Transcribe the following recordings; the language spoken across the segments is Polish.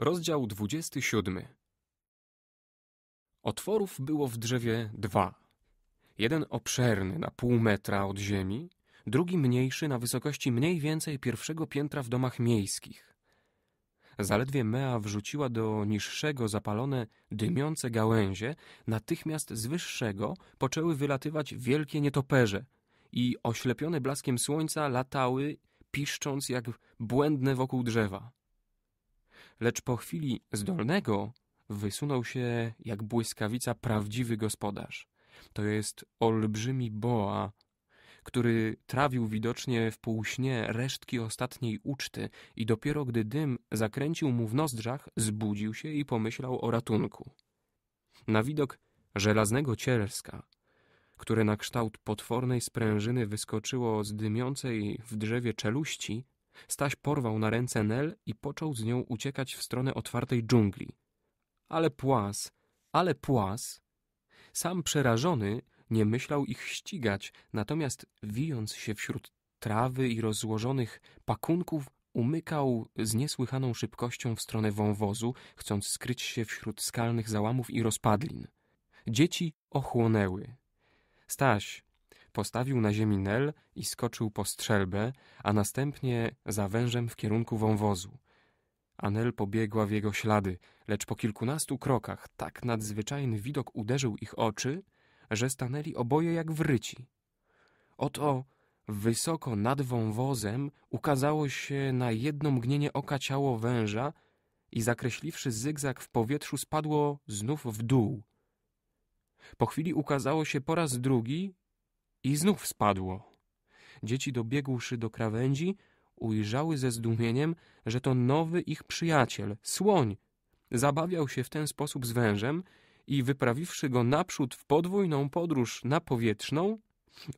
Rozdział 27. Otworów było w drzewie dwa. Jeden obszerny na pół metra od ziemi, drugi mniejszy na wysokości mniej więcej pierwszego piętra w domach miejskich. Zaledwie Mea wrzuciła do niższego zapalone, dymiące gałęzie, natychmiast z wyższego poczęły wylatywać wielkie nietoperze i oślepione blaskiem słońca latały, piszcząc jak błędne wokół drzewa lecz po chwili z dolnego wysunął się jak błyskawica prawdziwy gospodarz. To jest olbrzymi boa, który trawił widocznie w półśnie resztki ostatniej uczty i dopiero gdy dym zakręcił mu w nozdrzach, zbudził się i pomyślał o ratunku. Na widok żelaznego cielska, które na kształt potwornej sprężyny wyskoczyło z dymiącej w drzewie czeluści, Staś porwał na ręce Nel i począł z nią uciekać w stronę otwartej dżungli. Ale płas, ale płas! Sam przerażony nie myślał ich ścigać, natomiast wijąc się wśród trawy i rozłożonych pakunków, umykał z niesłychaną szybkością w stronę wąwozu, chcąc skryć się wśród skalnych załamów i rozpadlin. Dzieci ochłonęły. Staś, Postawił na ziemi Nel i skoczył po strzelbę, a następnie za wężem w kierunku wąwozu. Anel pobiegła w jego ślady, lecz po kilkunastu krokach tak nadzwyczajny widok uderzył ich oczy, że stanęli oboje jak wryci. Oto wysoko nad wąwozem ukazało się na jedno mgnienie oka ciało węża i zakreśliwszy zygzak w powietrzu spadło znów w dół. Po chwili ukazało się po raz drugi i znów spadło. Dzieci dobiegłszy do krawędzi, ujrzały ze zdumieniem, że to nowy ich przyjaciel, słoń, zabawiał się w ten sposób z wężem i wyprawiwszy go naprzód w podwójną podróż na powietrzną,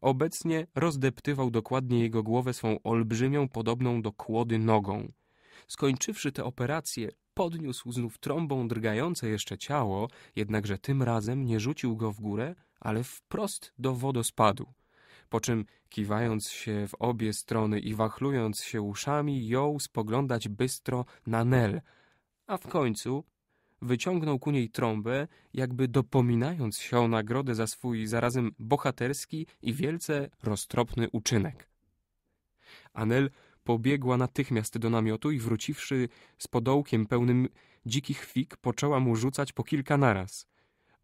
obecnie rozdeptywał dokładnie jego głowę swą olbrzymią, podobną do kłody nogą. Skończywszy tę operację, podniósł znów trąbą drgające jeszcze ciało, jednakże tym razem nie rzucił go w górę, ale wprost do wodospadu po czym kiwając się w obie strony i wachlując się uszami, jął spoglądać bystro na Nel, a w końcu wyciągnął ku niej trąbę, jakby dopominając się o nagrodę za swój zarazem bohaterski i wielce roztropny uczynek. Anel pobiegła natychmiast do namiotu i wróciwszy z podołkiem pełnym dzikich fik, poczęła mu rzucać po kilka naraz –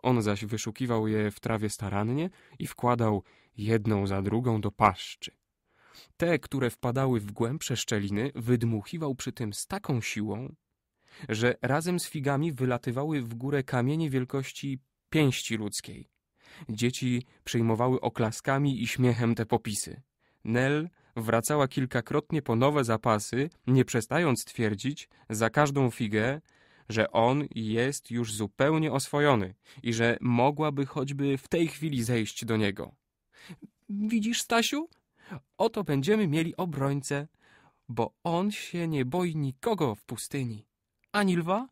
on zaś wyszukiwał je w trawie starannie i wkładał jedną za drugą do paszczy. Te, które wpadały w głębsze szczeliny, wydmuchiwał przy tym z taką siłą, że razem z figami wylatywały w górę kamienie wielkości pięści ludzkiej. Dzieci przyjmowały oklaskami i śmiechem te popisy. Nel wracała kilkakrotnie po nowe zapasy, nie przestając twierdzić za każdą figę, że on jest już zupełnie oswojony i że mogłaby choćby w tej chwili zejść do niego. Widzisz, Stasiu? Oto będziemy mieli obrońcę, bo on się nie boi nikogo w pustyni. Ani lwa,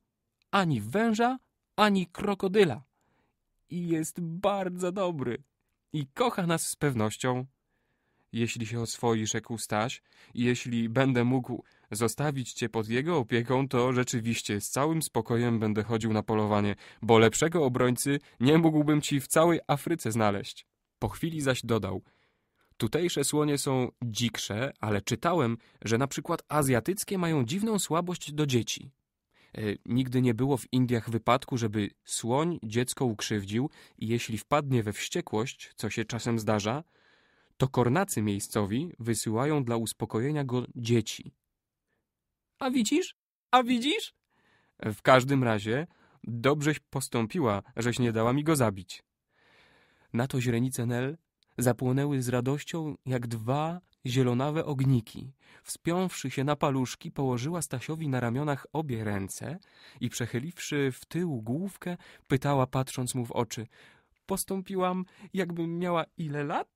ani węża, ani krokodyla. I jest bardzo dobry. I kocha nas z pewnością jeśli się oswoi, rzekł Staś, i jeśli będę mógł zostawić cię pod jego opieką, to rzeczywiście z całym spokojem będę chodził na polowanie, bo lepszego obrońcy nie mógłbym ci w całej Afryce znaleźć. Po chwili zaś dodał, tutejsze słonie są dziksze, ale czytałem, że na przykład azjatyckie mają dziwną słabość do dzieci. E, nigdy nie było w Indiach wypadku, żeby słoń dziecko ukrzywdził i jeśli wpadnie we wściekłość, co się czasem zdarza, to kornacy miejscowi wysyłają dla uspokojenia go dzieci. A widzisz? A widzisz? W każdym razie dobrześ postąpiła, żeś nie dała mi go zabić. Na to źrenice Nel zapłonęły z radością jak dwa zielonawe ogniki. Wspiąwszy się na paluszki, położyła Stasiowi na ramionach obie ręce i przechyliwszy w tył główkę, pytała patrząc mu w oczy. Postąpiłam, jakbym miała ile lat?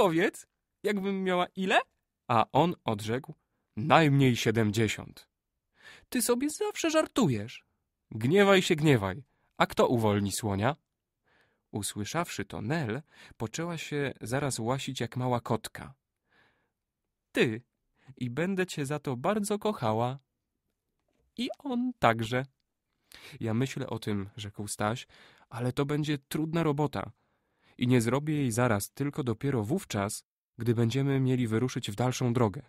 powiedz, jakbym miała ile? A on odrzekł, najmniej siedemdziesiąt. Ty sobie zawsze żartujesz. Gniewaj się, gniewaj. A kto uwolni słonia? Usłyszawszy to, Nel poczęła się zaraz łasić jak mała kotka. Ty i będę cię za to bardzo kochała. I on także. Ja myślę o tym, rzekł Staś, ale to będzie trudna robota i nie zrobię jej zaraz, tylko dopiero wówczas, gdy będziemy mieli wyruszyć w dalszą drogę.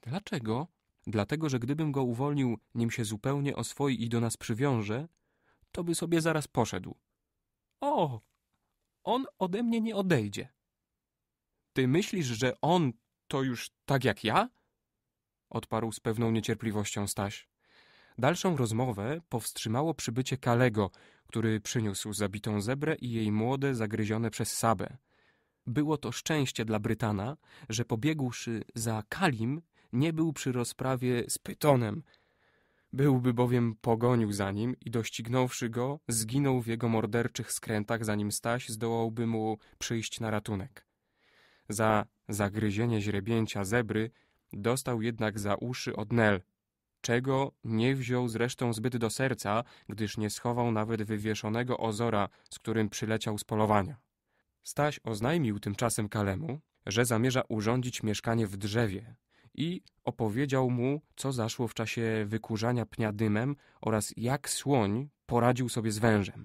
Dlaczego? Dlatego, że gdybym go uwolnił, nim się zupełnie oswoi i do nas przywiąże, to by sobie zaraz poszedł. O! On ode mnie nie odejdzie. Ty myślisz, że on to już tak jak ja? odparł z pewną niecierpliwością Staś. Dalszą rozmowę powstrzymało przybycie Kalego, który przyniósł zabitą zebrę i jej młode zagryzione przez sabę. Było to szczęście dla Brytana, że pobiegłszy za Kalim, nie był przy rozprawie z Pytonem. Byłby bowiem pogonił za nim i doścignąwszy go, zginął w jego morderczych skrętach, zanim Staś zdołałby mu przyjść na ratunek. Za zagryzienie źrebięcia zebry dostał jednak za uszy od Nel, czego nie wziął zresztą zbyt do serca, gdyż nie schował nawet wywieszonego ozora, z którym przyleciał z polowania. Staś oznajmił tymczasem Kalemu, że zamierza urządzić mieszkanie w drzewie i opowiedział mu, co zaszło w czasie wykurzania pnia dymem oraz jak słoń poradził sobie z wężem.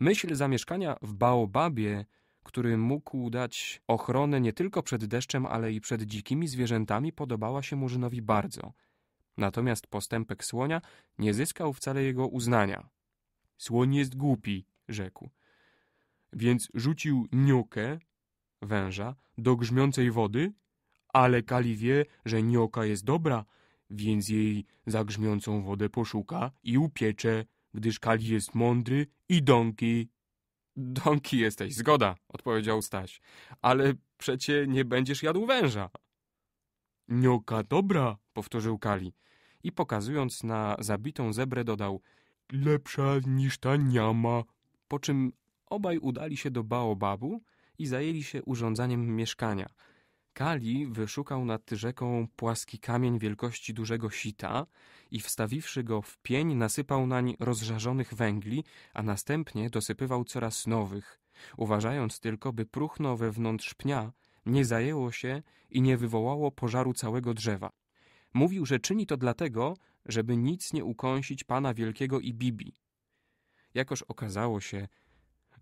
Myśl zamieszkania w baobabie, który mógł dać ochronę nie tylko przed deszczem, ale i przed dzikimi zwierzętami, podobała się Murzynowi bardzo – Natomiast postępek słonia nie zyskał wcale jego uznania. Słoń jest głupi, rzekł. Więc rzucił niokę, węża, do grzmiącej wody, ale Kali wie, że nioka jest dobra, więc jej za grzmiącą wodę poszuka i upiecze, gdyż Kali jest mądry i donki. Donki jesteś, zgoda, odpowiedział Staś, ale przecie nie będziesz jadł węża. Nioka dobra, powtórzył Kali i pokazując na zabitą zebrę dodał lepsza niż ta niama. Po czym obaj udali się do Baobabu i zajęli się urządzaniem mieszkania. Kali wyszukał nad rzeką płaski kamień wielkości dużego sita i wstawiwszy go w pień nasypał nań rozżarzonych węgli, a następnie dosypywał coraz nowych, uważając tylko, by próchno wewnątrz pnia nie zajęło się i nie wywołało pożaru całego drzewa. Mówił, że czyni to dlatego, żeby nic nie ukąsić pana wielkiego i Bibi. Jakoż okazało się,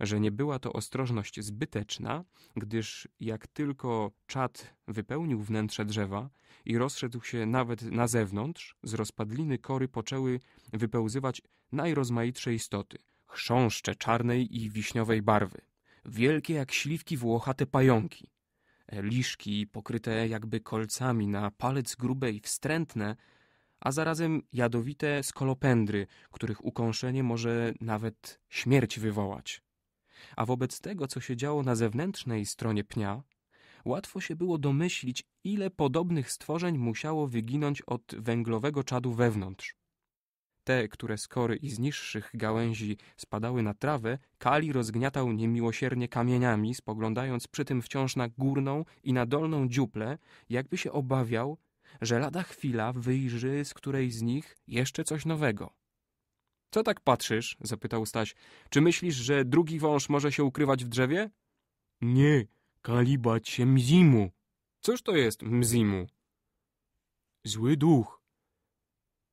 że nie była to ostrożność zbyteczna, gdyż jak tylko czad wypełnił wnętrze drzewa i rozszedł się nawet na zewnątrz, z rozpadliny kory poczęły wypełzywać najrozmaitsze istoty, chrząszcze czarnej i wiśniowej barwy, wielkie jak śliwki włochate pająki, liszki pokryte jakby kolcami na palec grube i wstrętne, a zarazem jadowite skolopendry, których ukąszenie może nawet śmierć wywołać. A wobec tego, co się działo na zewnętrznej stronie pnia, łatwo się było domyślić, ile podobnych stworzeń musiało wyginąć od węglowego czadu wewnątrz te, które z kory i z niższych gałęzi spadały na trawę, Kali rozgniatał niemiłosiernie kamieniami, spoglądając przy tym wciąż na górną i na dolną dziuplę, jakby się obawiał, że lada chwila wyjrzy z której z nich jeszcze coś nowego. Co tak patrzysz? zapytał Staś. Czy myślisz, że drugi wąż może się ukrywać w drzewie? Nie, Kali bać się mzimu. Cóż to jest mzimu? Zły duch.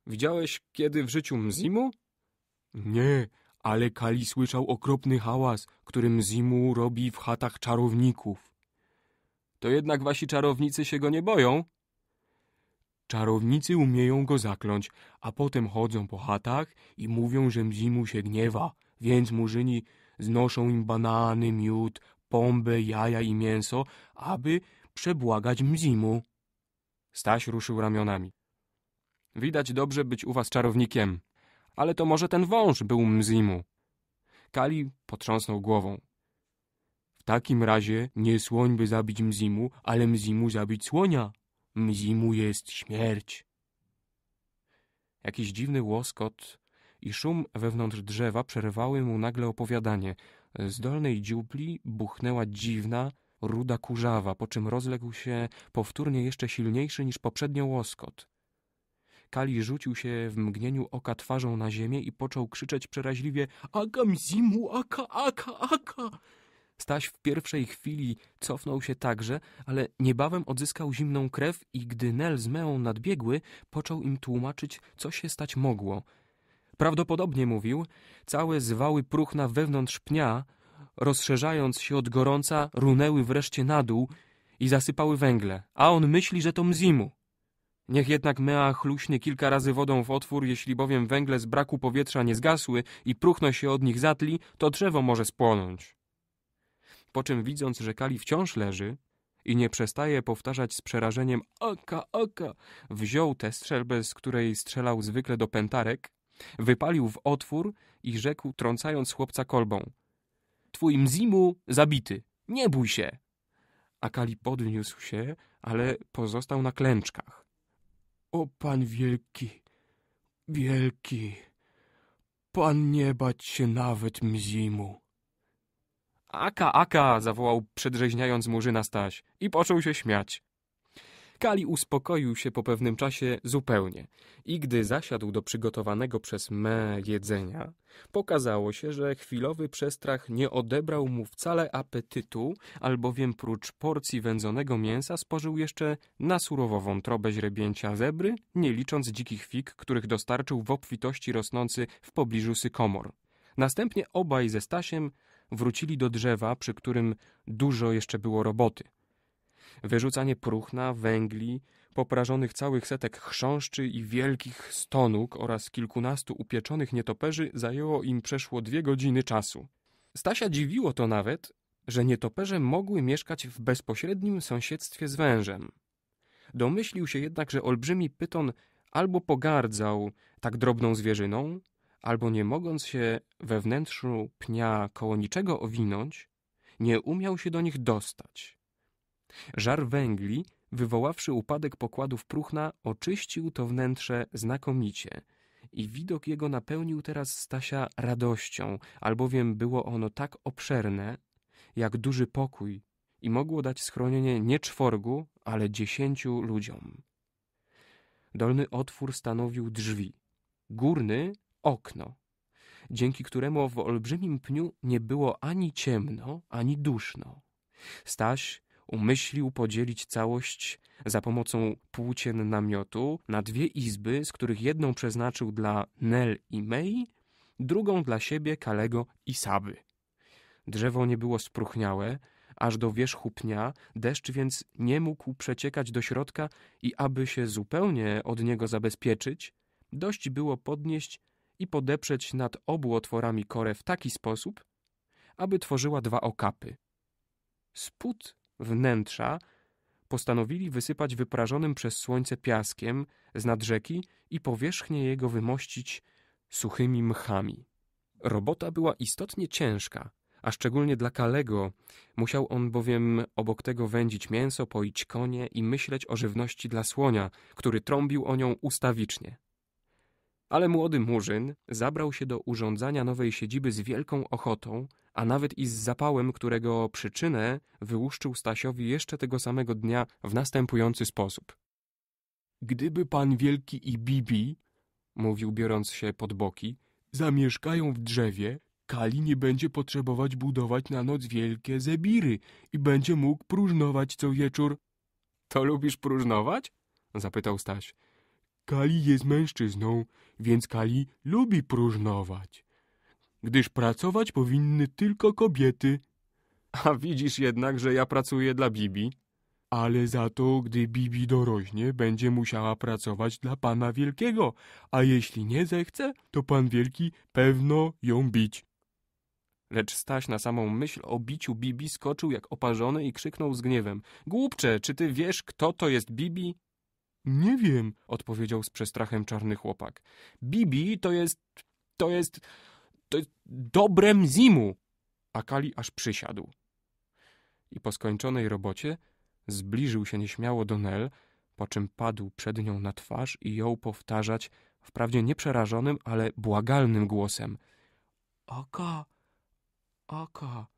Widziałeś kiedy w życiu Mzimu? Nie, ale Kali słyszał okropny hałas, który Mzimu robi w chatach czarowników. To jednak wasi czarownicy się go nie boją? Czarownicy umieją go zakląć, a potem chodzą po chatach i mówią, że Mzimu się gniewa, więc murzyni znoszą im banany, miód, pombę, jaja i mięso, aby przebłagać Mzimu. Staś ruszył ramionami. Widać dobrze być u was czarownikiem. Ale to może ten wąż był Mzimu. Kali potrząsnął głową. W takim razie nie słoń by zabić Mzimu, ale Mzimu zabić słonia. Mzimu jest śmierć. Jakiś dziwny łoskot i szum wewnątrz drzewa przerwały mu nagle opowiadanie. Z dolnej dziupli buchnęła dziwna, ruda kurzawa, po czym rozległ się powtórnie jeszcze silniejszy niż poprzednio łoskot. Kali rzucił się w mgnieniu oka twarzą na ziemię i począł krzyczeć przeraźliwie Agam zimu, aka, aka, aka! Staś w pierwszej chwili cofnął się także, ale niebawem odzyskał zimną krew i gdy Nel z Meą nadbiegły, począł im tłumaczyć, co się stać mogło. Prawdopodobnie, mówił, całe zwały próchna wewnątrz pnia, rozszerzając się od gorąca, runęły wreszcie na dół i zasypały węgle, a on myśli, że to mzimu. Niech jednak Mea chluśnie kilka razy wodą w otwór, jeśli bowiem węgle z braku powietrza nie zgasły i próchno się od nich zatli, to drzewo może spłonąć. Po czym widząc, że Kali wciąż leży i nie przestaje powtarzać z przerażeniem oka, oka, wziął tę strzelbę, z której strzelał zwykle do pentarek, wypalił w otwór i rzekł, trącając chłopca kolbą. Twój mzimu zabity, nie bój się. A Kali podniósł się, ale pozostał na klęczkach. O Pan wielki, wielki, Pan nie bać się nawet mzimu. Aka, aka, zawołał przedrzeźniając murzyna Staś i począł się śmiać. Kali uspokoił się po pewnym czasie zupełnie i gdy zasiadł do przygotowanego przez me jedzenia, pokazało się, że chwilowy przestrach nie odebrał mu wcale apetytu, albowiem prócz porcji wędzonego mięsa spożył jeszcze na surową trobę źrebięcia zebry, nie licząc dzikich fig, których dostarczył w obfitości rosnący w pobliżu sykomor. Następnie obaj ze Stasiem wrócili do drzewa, przy którym dużo jeszcze było roboty wyrzucanie próchna, węgli, poprażonych całych setek chrząszczy i wielkich stonóg oraz kilkunastu upieczonych nietoperzy zajęło im przeszło dwie godziny czasu. Stasia dziwiło to nawet, że nietoperze mogły mieszkać w bezpośrednim sąsiedztwie z wężem. Domyślił się jednak, że olbrzymi pyton albo pogardzał tak drobną zwierzyną, albo nie mogąc się we wnętrzu pnia koło niczego owinąć, nie umiał się do nich dostać. Żar węgli, wywoławszy upadek pokładów próchna, oczyścił to wnętrze znakomicie i widok jego napełnił teraz Stasia radością, albowiem było ono tak obszerne, jak duży pokój i mogło dać schronienie nie czworgu, ale dziesięciu ludziom. Dolny otwór stanowił drzwi, górny okno, dzięki któremu w olbrzymim pniu nie było ani ciemno, ani duszno. Staś umyślił podzielić całość za pomocą płócien namiotu na dwie izby, z których jedną przeznaczył dla Nel i Mei, drugą dla siebie, Kalego i Saby. Drzewo nie było spruchniałe, aż do wierzchu pnia, deszcz więc nie mógł przeciekać do środka i aby się zupełnie od niego zabezpieczyć, dość było podnieść i podeprzeć nad obu otworami korę w taki sposób, aby tworzyła dwa okapy. Spód wnętrza, postanowili wysypać wyprażonym przez słońce piaskiem z nad rzeki i powierzchnię jego wymościć suchymi mchami. Robota była istotnie ciężka, a szczególnie dla Kalego. Musiał on bowiem obok tego wędzić mięso, poić konie i myśleć o żywności dla słonia, który trąbił o nią ustawicznie. Ale młody murzyn zabrał się do urządzania nowej siedziby z wielką ochotą, a nawet i z zapałem, którego przyczynę wyłuszczył Stasiowi jeszcze tego samego dnia w następujący sposób. Gdyby pan Wielki i Bibi, mówił biorąc się pod boki, zamieszkają w drzewie, Kali nie będzie potrzebować budować na noc wielkie zebiry i będzie mógł próżnować co wieczór. To lubisz próżnować? zapytał Staś. Kali jest mężczyzną, więc Kali lubi próżnować, gdyż pracować powinny tylko kobiety. A widzisz jednak, że ja pracuję dla Bibi. Ale za to, gdy Bibi dorośnie, będzie musiała pracować dla pana Wielkiego, a jeśli nie zechce, to pan Wielki pewno ją bić. Lecz Staś na samą myśl o biciu Bibi skoczył jak oparzony i krzyknął z gniewem. Głupcze, czy ty wiesz, kto to jest Bibi? Nie wiem, odpowiedział z przestrachem czarny chłopak. Bibi to jest. to jest. to jest dobrem zimu. A Kali aż przysiadł. I po skończonej robocie zbliżył się nieśmiało do Nel, po czym padł przed nią na twarz i jął powtarzać, wprawdzie nieprzerażonym, ale błagalnym głosem: Oko, oko.